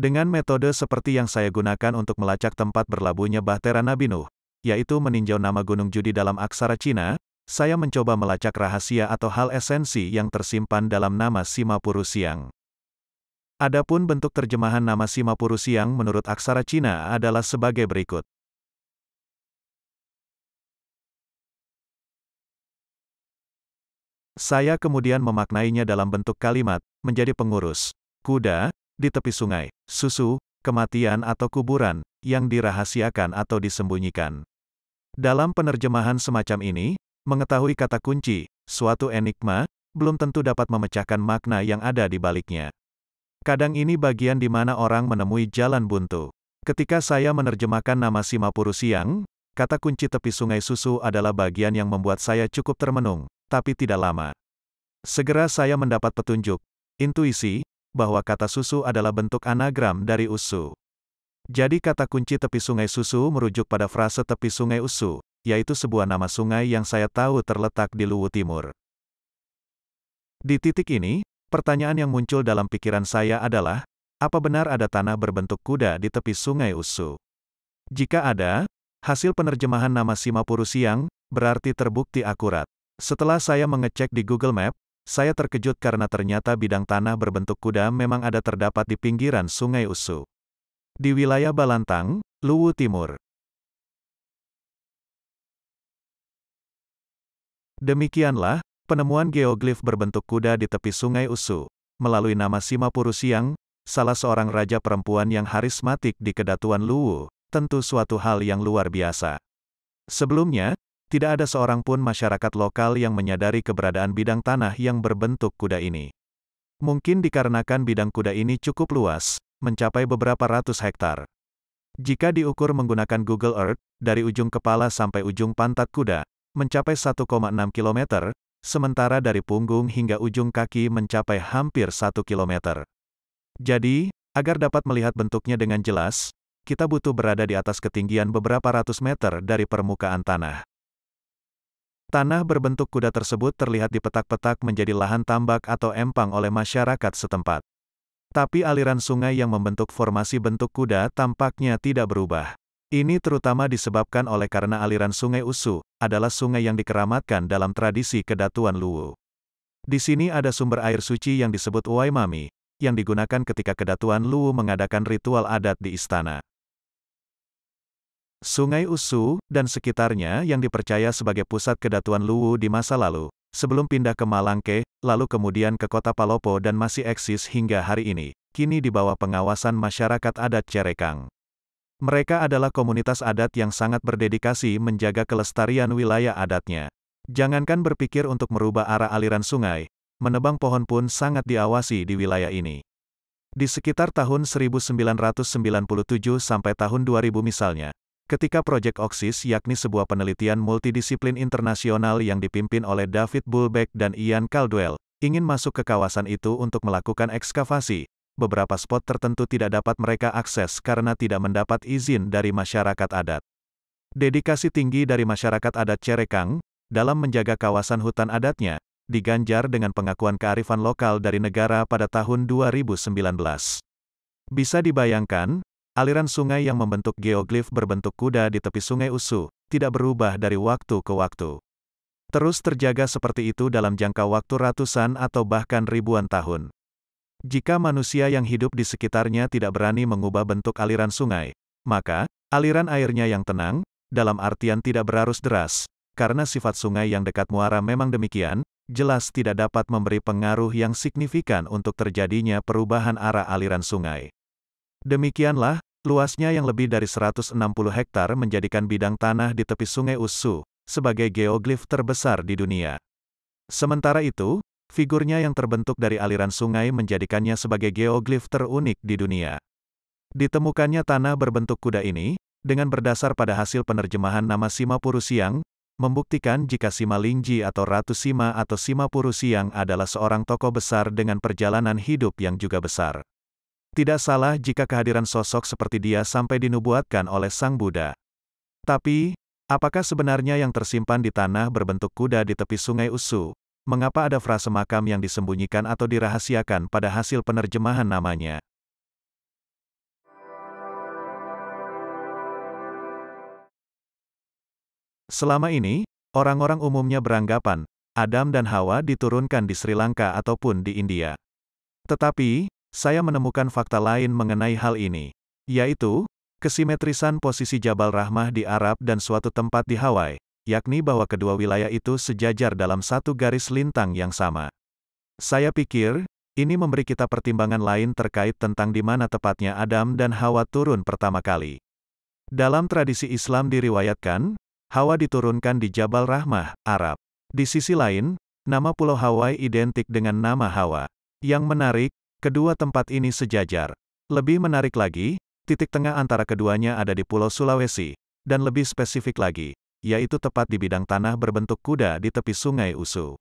Dengan metode seperti yang saya gunakan untuk melacak tempat berlabuhnya Bahtera Nabi Nuh, yaitu meninjau nama Gunung Judi dalam aksara Cina, saya mencoba melacak rahasia atau hal esensi yang tersimpan dalam nama Simapuru Siang. Adapun bentuk terjemahan nama Simapuru Siang menurut aksara Cina adalah sebagai berikut. Saya kemudian memaknainya dalam bentuk kalimat, menjadi pengurus, kuda, di tepi sungai, susu, kematian atau kuburan, yang dirahasiakan atau disembunyikan. Dalam penerjemahan semacam ini, mengetahui kata kunci, suatu enigma, belum tentu dapat memecahkan makna yang ada di baliknya. Kadang ini bagian di mana orang menemui jalan buntu. Ketika saya menerjemahkan nama Simapuru Siang, kata kunci tepi sungai susu adalah bagian yang membuat saya cukup termenung, tapi tidak lama. Segera saya mendapat petunjuk, intuisi, bahwa kata susu adalah bentuk anagram dari usu. Jadi kata kunci tepi sungai susu merujuk pada frase tepi sungai usu, yaitu sebuah nama sungai yang saya tahu terletak di Luwu Timur. Di titik ini, pertanyaan yang muncul dalam pikiran saya adalah, apa benar ada tanah berbentuk kuda di tepi sungai usu? Jika ada, hasil penerjemahan nama Simapuru Siang, berarti terbukti akurat. Setelah saya mengecek di Google Map, saya terkejut karena ternyata bidang tanah berbentuk kuda memang ada terdapat di pinggiran Sungai Usu. Di wilayah Balantang, Luwu Timur. Demikianlah, penemuan geoglif berbentuk kuda di tepi Sungai Usu, melalui nama Simapuru Siang, salah seorang raja perempuan yang harismatik di Kedatuan Luwu, tentu suatu hal yang luar biasa. Sebelumnya, tidak ada seorang pun masyarakat lokal yang menyadari keberadaan bidang tanah yang berbentuk kuda ini. Mungkin dikarenakan bidang kuda ini cukup luas, mencapai beberapa ratus hektar. Jika diukur menggunakan Google Earth, dari ujung kepala sampai ujung pantat kuda, mencapai 1,6 km, sementara dari punggung hingga ujung kaki mencapai hampir 1 km. Jadi, agar dapat melihat bentuknya dengan jelas, kita butuh berada di atas ketinggian beberapa ratus meter dari permukaan tanah. Tanah berbentuk kuda tersebut terlihat di petak-petak menjadi lahan tambak atau empang oleh masyarakat setempat. Tapi aliran sungai yang membentuk formasi bentuk kuda tampaknya tidak berubah. Ini terutama disebabkan oleh karena aliran sungai Usu adalah sungai yang dikeramatkan dalam tradisi kedatuan Luwu. Di sini ada sumber air suci yang disebut Mami, yang digunakan ketika kedatuan Luwu mengadakan ritual adat di istana. Sungai Usu, dan sekitarnya yang dipercaya sebagai pusat kedatuan Luwu di masa lalu, sebelum pindah ke Malangke, lalu kemudian ke kota Palopo dan masih eksis hingga hari ini, kini di bawah pengawasan masyarakat adat Cerekang. Mereka adalah komunitas adat yang sangat berdedikasi menjaga kelestarian wilayah adatnya. Jangankan berpikir untuk merubah arah aliran sungai, menebang pohon pun sangat diawasi di wilayah ini. Di sekitar tahun 1997 sampai tahun 2000 misalnya, Ketika Project Oxys yakni sebuah penelitian multidisiplin internasional yang dipimpin oleh David Bulbeck dan Ian Caldwell, ingin masuk ke kawasan itu untuk melakukan ekskavasi, beberapa spot tertentu tidak dapat mereka akses karena tidak mendapat izin dari masyarakat adat. Dedikasi tinggi dari masyarakat adat Cerekang, dalam menjaga kawasan hutan adatnya, diganjar dengan pengakuan kearifan lokal dari negara pada tahun 2019. Bisa dibayangkan, aliran sungai yang membentuk geoglif berbentuk kuda di tepi sungai Usu, tidak berubah dari waktu ke waktu. Terus terjaga seperti itu dalam jangka waktu ratusan atau bahkan ribuan tahun. Jika manusia yang hidup di sekitarnya tidak berani mengubah bentuk aliran sungai, maka, aliran airnya yang tenang, dalam artian tidak berarus deras, karena sifat sungai yang dekat muara memang demikian, jelas tidak dapat memberi pengaruh yang signifikan untuk terjadinya perubahan arah aliran sungai. Demikianlah, Luasnya yang lebih dari 160 hektar menjadikan bidang tanah di tepi sungai Usu sebagai geoglif terbesar di dunia. Sementara itu, figurnya yang terbentuk dari aliran sungai menjadikannya sebagai geoglif terunik di dunia. Ditemukannya tanah berbentuk kuda ini, dengan berdasar pada hasil penerjemahan nama Sima Purusiang, membuktikan jika Sima Lingji atau Ratu Sima atau Sima Purusiang adalah seorang tokoh besar dengan perjalanan hidup yang juga besar. Tidak salah jika kehadiran sosok seperti dia sampai dinubuatkan oleh Sang Buddha. Tapi, apakah sebenarnya yang tersimpan di tanah berbentuk kuda di tepi sungai Usu? Mengapa ada frase makam yang disembunyikan atau dirahasiakan pada hasil penerjemahan namanya? Selama ini, orang-orang umumnya beranggapan, Adam dan Hawa diturunkan di Sri Lanka ataupun di India. Tetapi, saya menemukan fakta lain mengenai hal ini, yaitu kesimetrisan posisi Jabal Rahmah di Arab dan suatu tempat di Hawaii, yakni bahwa kedua wilayah itu sejajar dalam satu garis lintang yang sama. Saya pikir, ini memberi kita pertimbangan lain terkait tentang di mana tepatnya Adam dan Hawa turun pertama kali. Dalam tradisi Islam diriwayatkan, Hawa diturunkan di Jabal Rahmah, Arab. Di sisi lain, nama Pulau Hawaii identik dengan nama Hawa. Yang menarik, Kedua tempat ini sejajar. Lebih menarik lagi, titik tengah antara keduanya ada di Pulau Sulawesi, dan lebih spesifik lagi, yaitu tepat di bidang tanah berbentuk kuda di tepi sungai Usu.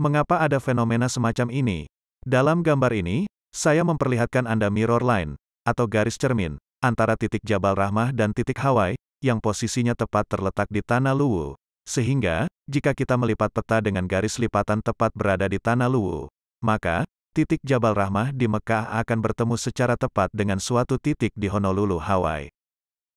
Mengapa ada fenomena semacam ini? Dalam gambar ini, saya memperlihatkan Anda mirror line, atau garis cermin, antara titik Jabal Rahmah dan titik Hawaii, yang posisinya tepat terletak di Tanah Luwu. Sehingga, jika kita melipat peta dengan garis lipatan tepat berada di Tanah Luwu, maka, titik Jabal Rahmah di Mekah akan bertemu secara tepat dengan suatu titik di Honolulu, Hawaii.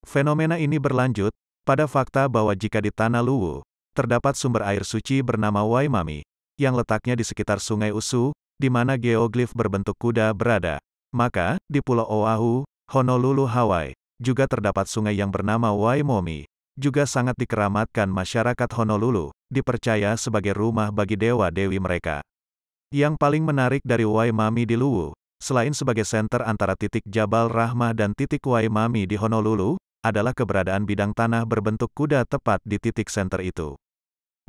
Fenomena ini berlanjut pada fakta bahwa jika di Tanah Luwu, terdapat sumber air suci bernama Waimami, yang letaknya di sekitar Sungai Usu, di mana geoglif berbentuk kuda berada, maka, di Pulau Oahu, Honolulu, Hawaii, juga terdapat sungai yang bernama Waimomi, juga sangat dikeramatkan masyarakat Honolulu, dipercaya sebagai rumah bagi dewa-dewi mereka. Yang paling menarik dari Waimami di Luwu, selain sebagai senter antara titik Jabal Rahmah dan titik Waimami di Honolulu, adalah keberadaan bidang tanah berbentuk kuda tepat di titik senter itu.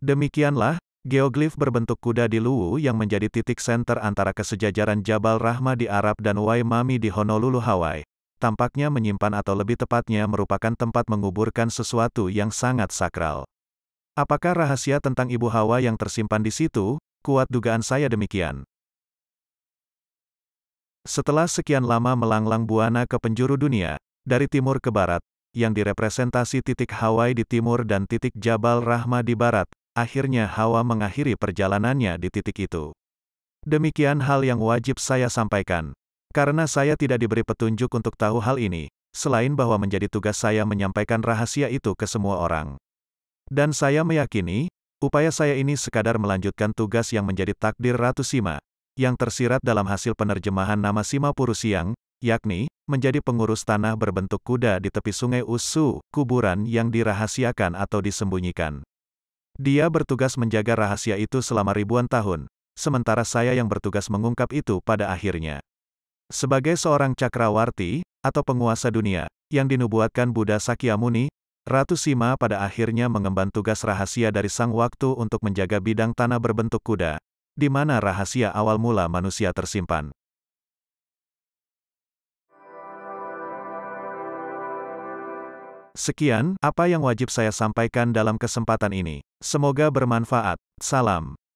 Demikianlah, geoglif berbentuk kuda di Luwu yang menjadi titik senter antara kesejajaran Jabal Rahmah di Arab dan Waimami di Honolulu, Hawaii. Tampaknya menyimpan atau lebih tepatnya merupakan tempat menguburkan sesuatu yang sangat sakral. Apakah rahasia tentang Ibu Hawa yang tersimpan di situ, Kuat dugaan saya demikian. Setelah sekian lama melanglang buana ke penjuru dunia, dari timur ke barat, yang direpresentasi titik Hawaii di timur dan titik Jabal Rahma di barat, akhirnya Hawa mengakhiri perjalanannya di titik itu. Demikian hal yang wajib saya sampaikan. Karena saya tidak diberi petunjuk untuk tahu hal ini, selain bahwa menjadi tugas saya menyampaikan rahasia itu ke semua orang. Dan saya meyakini, Upaya saya ini sekadar melanjutkan tugas yang menjadi takdir Ratu Sima, yang tersirat dalam hasil penerjemahan nama Sima Purusiang, yakni, menjadi pengurus tanah berbentuk kuda di tepi sungai Usu, kuburan yang dirahasiakan atau disembunyikan. Dia bertugas menjaga rahasia itu selama ribuan tahun, sementara saya yang bertugas mengungkap itu pada akhirnya. Sebagai seorang cakrawarti, atau penguasa dunia, yang dinubuatkan Buddha Sakyamuni, Ratu Sima pada akhirnya mengemban tugas rahasia dari Sang Waktu untuk menjaga bidang tanah berbentuk kuda, di mana rahasia awal mula manusia tersimpan. Sekian apa yang wajib saya sampaikan dalam kesempatan ini. Semoga bermanfaat. Salam.